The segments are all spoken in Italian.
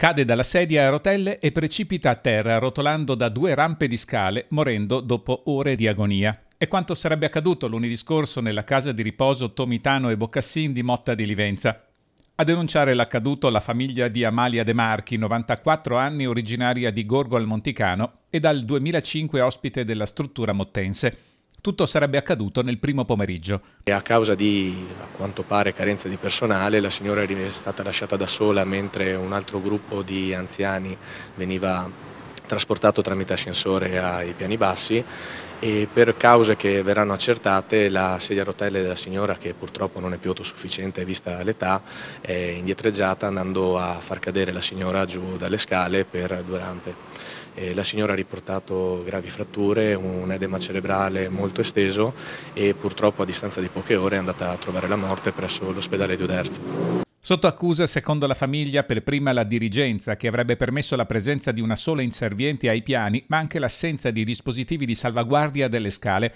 Cade dalla sedia a rotelle e precipita a terra rotolando da due rampe di scale, morendo dopo ore di agonia. È quanto sarebbe accaduto lunedì scorso nella casa di riposo Tomitano e Boccassin di Motta di Livenza. A denunciare l'accaduto la famiglia di Amalia De Marchi, 94 anni, originaria di Gorgo al Monticano e dal 2005 ospite della struttura mottense. Tutto sarebbe accaduto nel primo pomeriggio. E a causa di, a quanto pare, carenza di personale, la signora è stata lasciata da sola mentre un altro gruppo di anziani veniva trasportato tramite ascensore ai piani bassi e per cause che verranno accertate la sedia a rotelle della signora che purtroppo non è più autosufficiente vista l'età è indietreggiata andando a far cadere la signora giù dalle scale per due rampe la signora ha riportato gravi fratture, un edema cerebrale molto esteso e purtroppo a distanza di poche ore è andata a trovare la morte presso l'ospedale di Uderzo. Sotto accusa, secondo la famiglia, per prima la dirigenza, che avrebbe permesso la presenza di una sola inserviente ai piani, ma anche l'assenza di dispositivi di salvaguardia delle scale,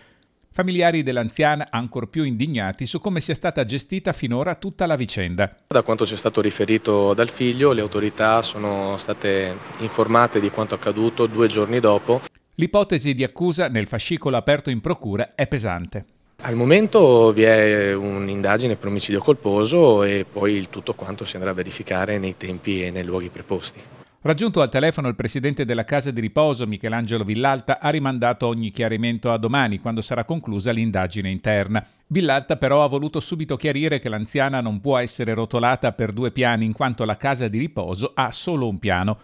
Familiari dell'anziana ancor più indignati su come sia stata gestita finora tutta la vicenda. Da quanto ci è stato riferito dal figlio, le autorità sono state informate di quanto accaduto due giorni dopo. L'ipotesi di accusa nel fascicolo aperto in procura è pesante. Al momento vi è un'indagine per omicidio colposo e poi il tutto quanto si andrà a verificare nei tempi e nei luoghi preposti. Raggiunto al telefono il presidente della casa di riposo, Michelangelo Villalta, ha rimandato ogni chiarimento a domani, quando sarà conclusa l'indagine interna. Villalta però ha voluto subito chiarire che l'anziana non può essere rotolata per due piani, in quanto la casa di riposo ha solo un piano.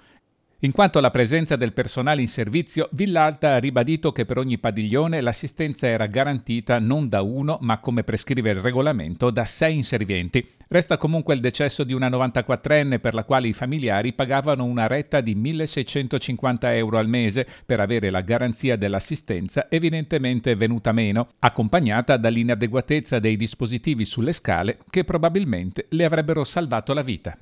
In quanto alla presenza del personale in servizio, Villalta ha ribadito che per ogni padiglione l'assistenza era garantita non da uno, ma come prescrive il regolamento, da sei inservienti. Resta comunque il decesso di una 94enne per la quale i familiari pagavano una retta di 1.650 euro al mese per avere la garanzia dell'assistenza evidentemente venuta meno, accompagnata dall'inadeguatezza dei dispositivi sulle scale che probabilmente le avrebbero salvato la vita.